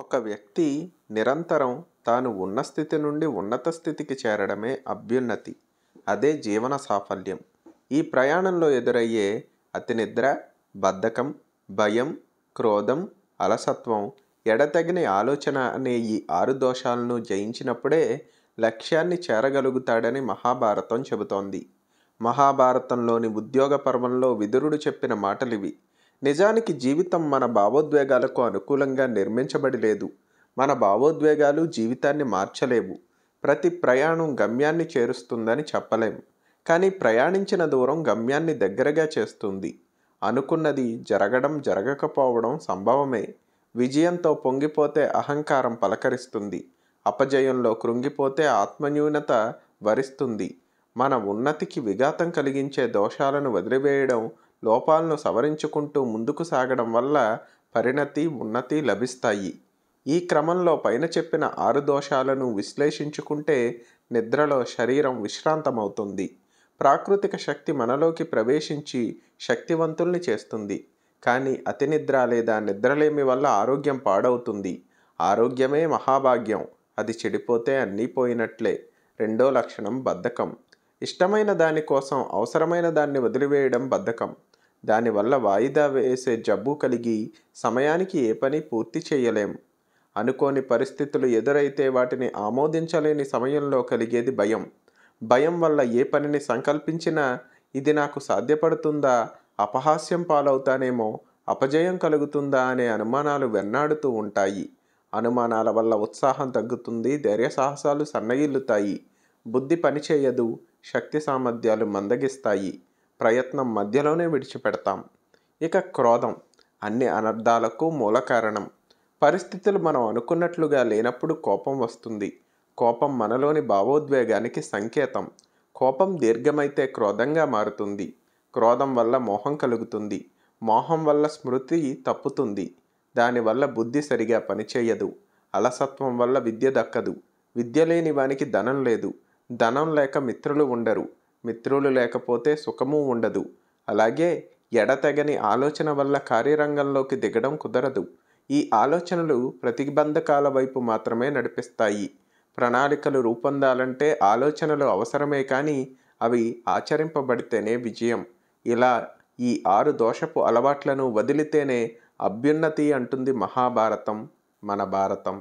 ఒక వ్యక్తి నిరంతరం తాను ఉన్న స్థితి నుండి ఉన్నత స్థితికి చేరడమే అభ్యున్నతి అదే జీవన సాఫల్యం ఈ ప్రయాణంలో ఎదురయ్యే అతినిద్ర బద్ధకం భయం క్రోధం అలసత్వం ఎడతగిన ఆలోచన అనే ఈ ఆరు దోషాలను జయించినప్పుడే లక్ష్యాన్ని చేరగలుగుతాడని మహాభారతం చెబుతోంది మహాభారతంలోని ఉద్యోగ పర్వంలో విదురుడు చెప్పిన మాటలివి నిజానికి జీవితం మన భావోద్వేగాలకు అనుకూలంగా నిర్మించబడి లేదు మన భావోద్వేగాలు జీవితాన్ని మార్చలేవు ప్రతి ప్రయాణం గమ్యాన్ని చేరుస్తుందని చెప్పలేం కానీ ప్రయాణించిన దూరం గమ్యాన్ని దగ్గరగా చేస్తుంది అనుకున్నది జరగడం జరగకపోవడం సంభవమే విజయంతో పొంగిపోతే అహంకారం పలకరిస్తుంది అపజయంలో కృంగిపోతే ఆత్మన్యూనత వరిస్తుంది మన ఉన్నతికి విఘాతం కలిగించే దోషాలను వదిలివేయడం లోపాలను సవరించుకుంటూ ముందుకు సాగడం వల్ల పరిణతి ఉన్నతి లభిస్తాయి ఈ క్రమంలో పైన చెప్పిన ఆరు దోషాలను విశ్లేషించుకుంటే నిద్రలో శరీరం విశ్రాంతమవుతుంది ప్రాకృతిక శక్తి మనలోకి ప్రవేశించి శక్తివంతుల్ని చేస్తుంది కానీ అతి నిద్ర లేదా నిద్రలేమి వల్ల ఆరోగ్యం పాడవుతుంది ఆరోగ్యమే మహాభాగ్యం అది చెడిపోతే అన్నీ పోయినట్లే రెండో లక్షణం బద్ధకం ఇష్టమైన దానికోసం అవసరమైన దాన్ని వదిలివేయడం బద్ధకం దానివల్ల వాయిదా వేసే జబ్బు కలిగి సమయానికి ఏ పని పూర్తి చేయలేం అనుకోని పరిస్థితులు ఎదురైతే వాటిని ఆమోదించలేని సమయంలో కలిగేది భయం భయం వల్ల ఏ పనిని సంకల్పించినా ఇది నాకు సాధ్యపడుతుందా అపహాస్యం పాలవుతానేమో అపజయం కలుగుతుందా అనే అనుమానాలు వెన్నాడుతూ ఉంటాయి అనుమానాల వల్ల ఉత్సాహం తగ్గుతుంది ధైర్య సాహసాలు సన్నగిల్లుతాయి బుద్ధి పనిచేయదు శక్తి సామర్థ్యాలు మందగిస్తాయి ప్రయత్నం మధ్యలోనే విడిచిపెడతాం ఇక క్రోధం అన్ని అనర్థాలకు మూల కారణం పరిస్థితులు మనం అనుకున్నట్లుగా లేనప్పుడు కోపం వస్తుంది కోపం మనలోని భావోద్వేగానికి సంకేతం కోపం దీర్ఘమైతే క్రోధంగా మారుతుంది క్రోధం వల్ల మోహం కలుగుతుంది మోహం వల్ల స్మృతి తప్పుతుంది దానివల్ల బుద్ధి సరిగా పనిచేయదు అలసత్వం వల్ల విద్య దక్కదు విద్య లేని వానికి ధనం లేదు ధనం లేక మిత్రులు ఉండరు మిత్రులు లేకపోతే సుఖము ఉండదు అలాగే ఎడతెగని ఆలోచన వల్ల కార్యరంగంలోకి దిగడం కుదరదు ఈ ఆలోచనలు ప్రతిబంధకాల వైపు మాత్రమే నడిపిస్తాయి ప్రణాళికలు రూపొందాలంటే ఆలోచనలు అవసరమే కానీ అవి ఆచరింపబడితేనే విజయం ఇలా ఈ ఆరు దోషపు అలవాట్లను వదిలితేనే అభ్యున్నతి అంటుంది మహాభారతం మన భారతం